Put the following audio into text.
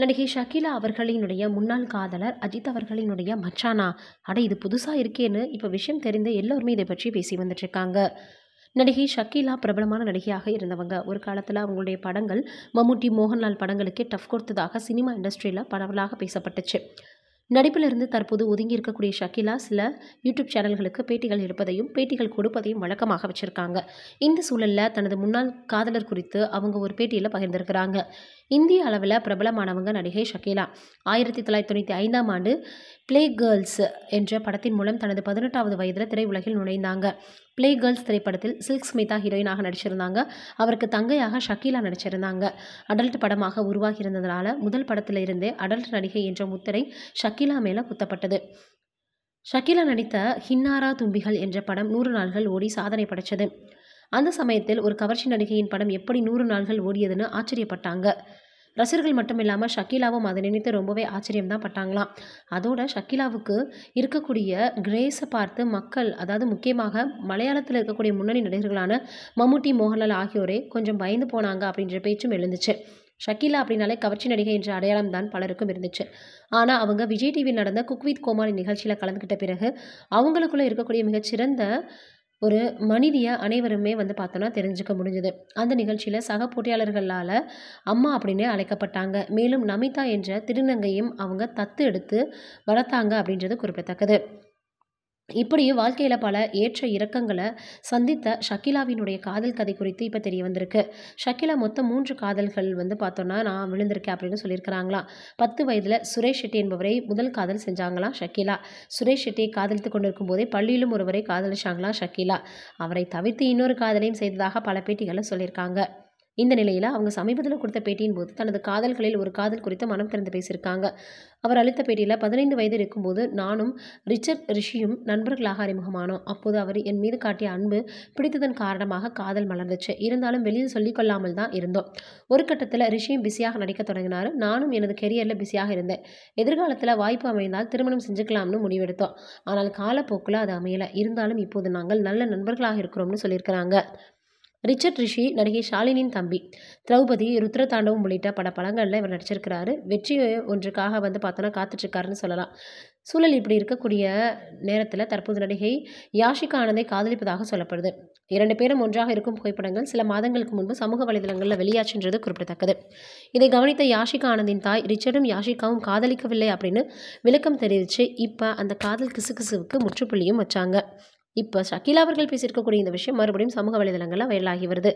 நடிகை ஷக்கீலா அவர்களினுடைய முன்னாள் காதலர் அஜித் அவர்களினுடைய மச்சானா அட இது புதுசாக இருக்கேன்னு இப்போ விஷயம் தெரிந்து எல்லோருமே இதை பற்றி பேசி வந்துட்டுருக்காங்க நடிகை ஷக்கீலா பிரபலமான நடிகையாக இருந்தவங்க ஒரு காலத்தில் அவங்களுடைய படங்கள் மம்முட்டி மோகன்லால் படங்களுக்கே டஃப் கொடுத்ததாக சினிமா இண்டஸ்ட்ரியில் பரவலாக பேசப்பட்டுச்சு நடிப்பிலிருந்து தற்போது ஒதுங்கி இருக்கக்கூடிய ஷக்கிலா சில யூடியூப் சேனல்களுக்கு பேட்டிகள் எடுப்பதையும் பேட்டிகள் கொடுப்பதையும் வழக்கமாக வச்சுருக்காங்க இந்த சூழலில் தனது முன்னாள் காதலர் குறித்து அவங்க ஒரு பேட்டியில் பகிர்ந்திருக்கிறாங்க இந்திய அளவில் பிரபலமானவங்க நடிகை ஷக்கீலா ஆயிரத்தி தொள்ளாயிரத்தி தொண்ணூற்றி ஐந்தாம் ஆண்டு பிளே கேர்ள்ஸ் என்ற படத்தின் மூலம் தனது பதினெட்டாவது வயதில் திரையுலகில் நுழைந்தாங்க பிளே கேர்ள்ஸ் திரைப்படத்தில் சில்க் ஸ்மிதா ஹீரோயினாக நடிச்சிருந்தாங்க அவருக்கு தங்கையாக ஷக்கீலா நடிச்சிருந்தாங்க அடல்ட் படமாக உருவாகி இருந்ததுனால முதல் படத்தில் இருந்தே அடல்ட் நடிகை என்ற முத்திரை ஷக்கீலா மேலே குத்தப்பட்டது ஷக்கீலா நடித்த ஹின்னாரா தும்பிகள் என்ற படம் நூறு நாள்கள் ஓடி சாதனை படைச்சது அந்த சமயத்தில் ஒரு கவர்ச்சி நடிகையின் படம் எப்படி நூறு நாள்கள் ஓடியதுன்னு ஆச்சரியப்பட்டாங்க ரசிகர்கள் மட்டும் இல்லாமல் ஷக்கீலாவும் அதை நினைத்து ரொம்பவே ஆச்சரியம் தான் பட்டாங்களாம் அதோட ஷக்கீலாவுக்கு இருக்கக்கூடிய கிரேஸை பார்த்து மக்கள் அதாவது முக்கியமாக மலையாளத்தில் இருக்கக்கூடிய முன்னணி நடிகர்களான மம்முட்டி மோகன்லால் ஆகியோரே கொஞ்சம் பயந்து போனாங்க அப்படின்ற பேச்சும் எழுந்துச்சு ஷக்கீலா அப்படின்னாலே கவர்ச்சி நடிகை என்ற அடையாளம் தான் பலருக்கும் இருந்துச்சு ஆனால் அவங்க விஜய் டிவியில் நடந்த குக்வித் கோமாளி நிகழ்ச்சியில் கலந்துக்கிட்ட பிறகு அவங்களுக்குள்ளே இருக்கக்கூடிய மிகச்சிறந்த ஒரு மனிதியை அனைவருமே வந்து பார்த்தோன்னா தெரிஞ்சுக்க முடிஞ்சுது அந்த நிகழ்ச்சியில் சக போட்டியாளர்களால் அம்மா அப்படின்னு அழைக்கப்பட்டாங்க மேலும் நமிதா என்ற திருநங்கையும் அவங்க தத்து எடுத்து வளர்த்தாங்க அப்படின்றது குறிப்பிடத்தக்கது இப்படி வாழ்க்கையில் பல ஏற்ற இறக்கங்களை சந்தித்த ஷக்கிலாவினுடைய காதல் கதை குறித்து இப்போ தெரிய வந்திருக்கு ஷக்கிலா மொத்தம் மூன்று காதல்கள் வந்து பார்த்தோன்னா நான் விழுந்திருக்கேன் அப்படின்னு சொல்லியிருக்கிறாங்களாம் பத்து வயதில் சுரேஷ் ஷெட்டி என்பவரை முதல் காதல் செஞ்சாங்களாம் ஷக்கிலா சுரேஷ் ஷெட்டியை காதலித்து கொண்டிருக்கும் போதே பள்ளியிலும் ஒருவரை காதலிச்சாங்களாம் ஷக்கிலா அவரை தவிர்த்து இன்னொரு காதலையும் செய்ததாக பல பேட்டிகளை சொல்லியிருக்காங்க இந்த நிலையில் அவங்க சமீபத்தில் கொடுத்த பேட்டியின் போது தனது காதல்களில் ஒரு காதல் குறித்து மனம் திறந்து பேசியிருக்காங்க அவர் அளித்த பேட்டியில் பதினைந்து வயது இருக்கும்போது நானும் ரிச்சர்ட் ரிஷியும் நண்பர்களாக அறிமுகமானோம் அப்போது அவர் என் மீது காட்டிய அன்பு பிடித்ததன் காரணமாக காதல் மலர்ந்துச்சு இருந்தாலும் வெளியில் சொல்லிக்கொள்ளாமல் தான் இருந்தோம் ஒரு கட்டத்தில் ரிஷியும் பிஸியாக நடிக்க தொடங்கினார் நானும் எனது கெரியரில் பிஸியாக இருந்தேன் எதிர்காலத்தில் வாய்ப்பு அமைந்தால் திருமணம் செஞ்சுக்கலாம்னு முடிவெடுத்தோம் ஆனால் காலப்போக்கில் அது அமையலை இருந்தாலும் இப்போது நாங்கள் நல்ல நண்பர்களாக இருக்கிறோம்னு சொல்லியிருக்கிறாங்க ரிச்சர்ட் ரிஷி நடிகை ஷாலினின் தம்பி திரௌபதி ருத்ர தாண்டவம் உள்ளிட்ட பல படங்களில் இவர் நடிச்சிருக்கிறாரு வெற்றி ஒன்றுக்காக வந்து பார்த்தோன்னா காத்துட்ருக்காருன்னு சொல்லலாம் சூழல் இப்படி இருக்கக்கூடிய நேரத்தில் தற்போது நடிகை யாஷிகா ஆனந்தை காதலிப்பதாக சொல்லப்படுது இரண்டு பேரும் ஒன்றாக இருக்கும் புகைப்படங்கள் சில மாதங்களுக்கு முன்பு சமூக வலைதளங்களில் வெளியாச்சுன்றது குறிப்பிடத்தக்கது இதை கவனித்த யாஷிகா ஆனந்தின் தாய் ரிச்சர்டும் யாஷிகாவும் காதலிக்கவில்லை அப்படின்னு விளக்கம் தெரிவித்து இப்போ அந்த காதல் கிசுகிசுவுக்கு முற்றுப்புள்ளியும் வச்சாங்க இப்போ ஷக்கீலா அவர்கள் பேசியிருக்கக்கூடிய இந்த விஷயம் மறுபடியும் சமூக வலைதளங்களில் வைரலாகி வருது